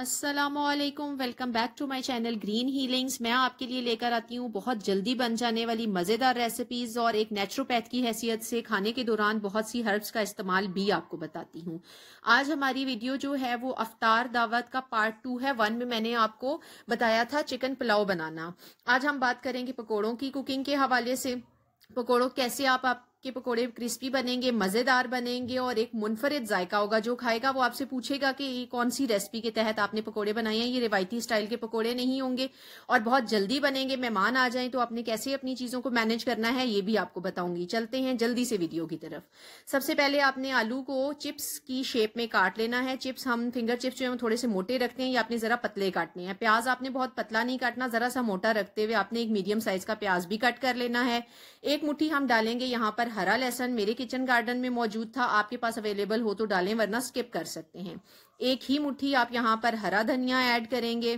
Aslam welcome back to my channel green healings मैं आपके लिए लेकर आती हूँ बहुत जल्दी बन जाने वाली मज़ेदार रेसिपीज़ और एक नेचुरोपैथ की हैसियत से खाने के दौरान बहुत सी हर्ब्स का इस्तेमाल भी आपको बताती हूँ आज हमारी वीडियो जो है वो अफ्तार दावत का पार्ट टू है वन में मैंने आपको बताया था चिकन पुलाव बनाना आज हम बात करेंगे पकौड़ों की कुकिंग के हवाले से पकौड़ों कैसे आप, आप के पकोड़े क्रिस्पी बनेंगे मज़ेदार बनेंगे और एक मुनफरद जायका होगा जो खाएगा वो आपसे पूछेगा कि ये कौन सी रेसिपी के तहत आपने पकोड़े बनाए हैं ये रिवायती स्टाइल के पकोड़े नहीं होंगे और बहुत जल्दी बनेंगे मेहमान आ जाए तो आपने कैसे अपनी चीज़ों को मैनेज करना है ये भी आपको बताऊंगी चलते हैं जल्दी से वीडियो की तरफ सबसे पहले आपने आलू को चिप्स की शेप में काट लेना है चिप्स हम फिंगर चिप्स जो है थोड़े से मोटे रखते हैं या आपने ज़रा पतले काटने हैं प्याज आपने बहुत पतला नहीं काटना ज़रा सा मोटा रखते हुए आपने एक मीडियम साइज का प्याज भी कट कर लेना है एक मुठ्ठी हम डालेंगे यहाँ पर हरा लहसन मेरे किचन गार्डन में मौजूद था आपके पास अवेलेबल हो तो डालें वरना स्किप कर सकते हैं एक ही मुट्ठी आप यहाँ पर हरा धनिया ऐड करेंगे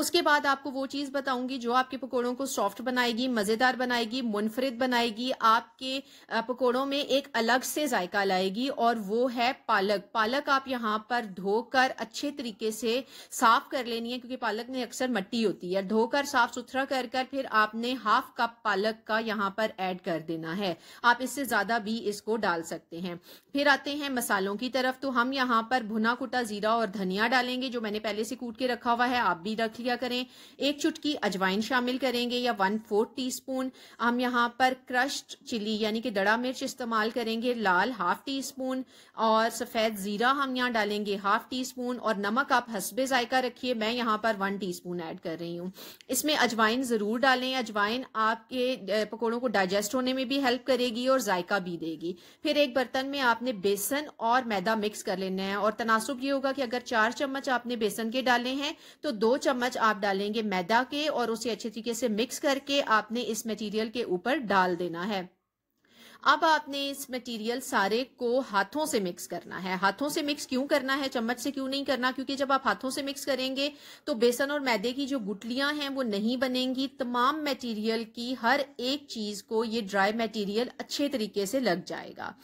उसके बाद आपको वो चीज़ बताऊंगी जो आपके पकौड़ों को सॉफ्ट बनाएगी मज़ेदार बनाएगी मुनफरद बनाएगी आपके पकौड़ों में एक अलग से जायका लाएगी और वो है पालक पालक आप यहाँ पर धोकर अच्छे तरीके से साफ कर लेनी है क्योंकि पालक में अक्सर मट्टी होती है धोकर साफ सुथरा कर कर फिर आपने हाफ कप पालक का यहाँ पर एड कर देना है आप इससे ज़्यादा भी इसको डाल सकते हैं फिर आते हैं मसालों की तरफ तो हम यहाँ पर भुना कुटा जीरा और धनिया डालेंगे जो मैंने पहले से कूट के रखा हुआ है आप भी रख किया करें एक चुटकी अजवाइन शामिल करेंगे या वन फोर्थ टी स्पून हम यहाँ पर क्रश्ड चिली यानी कि दड़ा मिर्च इस्तेमाल करेंगे लाल हाफ टी स्पून और सफ़ेद ज़ीरा हम यहाँ डालेंगे हाफ टी स्पून और नमक आप हसबे जायका रखिए मैं यहाँ पर वन टी स्पून ऐड कर रही हूँ इसमें अजवाइन ज़रूर डालें अजवाइन आपके पकौड़ों को डाइजेस्ट होने में भी हेल्प करेगी और जायका भी देगी फिर एक बर्तन में आपने बेसन और मैदा मिक्स कर लेना है और तनासुब ये होगा कि अगर चार चम्मच आपने बेसन के डाले हैं तो दो चम्मच चम्मच आप डालेंगे मैदा के और उसे अच्छे तरीके से मिक्स करके आपने इस मटेरियल के ऊपर डाल देना है अब आपने इस मटेरियल सारे को हाथों से मिक्स करना है हाथों से मिक्स क्यों करना है चम्मच से क्यों नहीं करना क्योंकि जब आप हाथों से मिक्स करेंगे तो बेसन और मैदे की जो गुटलियां हैं वो नहीं बनेंगी तमाम मटेरियल की हर एक चीज को ये ड्राई मटेरियल अच्छे तरीके से लग जाएगा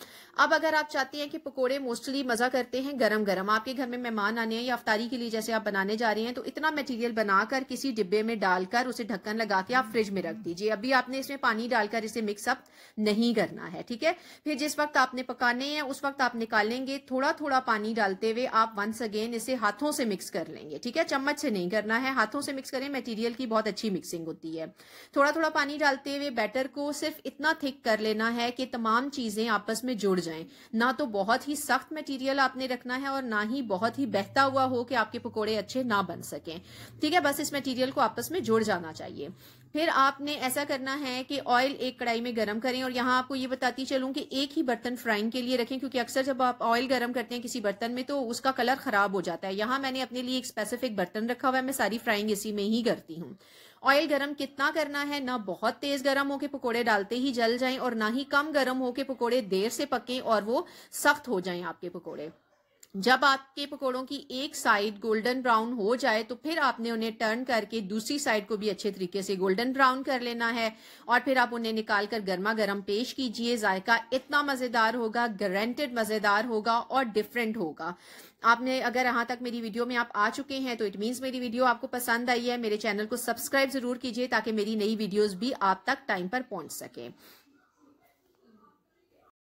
अब अगर आप चाहते हैं कि पकोड़े मोस्टली मजा करते हैं गरम गरम आपके घर में मेहमान आने हैं या अफतारी के लिए जैसे आप बनाने जा रहे हैं तो इतना मटेरियल बनाकर किसी डिब्बे में डालकर उसे ढक्कन लगा के आप फ्रिज में रख दीजिए अभी आपने इसमें पानी डालकर इसे मिक्सअप नहीं करना है ठीक है फिर जिस वक्त आपने पकाने हैं उस वक्त आप निकालेंगे थोड़ा थोड़ा पानी डालते हुए आप वंस अगेन इसे हाथों से मिक्स कर लेंगे ठीक है चम्मच से नहीं करना है हाथों से मिक्स करें मटेरियल की बहुत अच्छी मिक्सिंग होती है थोड़ा थोड़ा पानी डालते हुए बैटर को सिर्फ इतना थिक कर लेना है कि तमाम चीजें आपस में जुड़ जाए ना तो बहुत ही सख्त मटीरियल आपने रखना है और ना ही बहुत ही बहता हुआ हो कि आपके पकौड़े अच्छे ना बन सकें ठीक है बस इस मेटीरियल को आपस में जुड़ जाना चाहिए फिर आपने ऐसा करना है कि ऑयल एक कढ़ाई में गर्म करें और यहाँ आपको ये बताती चलूँ कि एक ही बर्तन फ्राइंग के लिए रखें क्योंकि अक्सर जब आप ऑयल गर्म करते हैं किसी बर्तन में तो उसका कलर खराब हो जाता है यहाँ मैंने अपने लिए एक स्पेसिफिक बर्तन रखा हुआ है मैं सारी फ्राइंग इसी में ही करती हूँ ऑयल गरम कितना करना है ना बहुत तेज गरम हो के पकोड़े डालते ही जल जाएं और ना ही कम गरम हो के पकोड़े देर से पकें और वो सख्त हो जाएं आपके पकोड़े जब आपके पकोड़ों की एक साइड गोल्डन ब्राउन हो जाए तो फिर आपने उन्हें टर्न करके दूसरी साइड को भी अच्छे तरीके से गोल्डन ब्राउन कर लेना है और फिर आप उन्हें निकाल कर गर्मा गर्म पेश कीजिए जायका इतना मजेदार होगा गारंटेड मजेदार होगा और डिफरेंट होगा आपने अगर यहां तक मेरी वीडियो में आप आ चुके हैं तो इट मीन्स मेरी वीडियो आपको पसंद आई है मेरे चैनल को सब्सक्राइब जरूर कीजिए ताकि मेरी नई वीडियोज भी आप तक टाइम पर पहुंच सके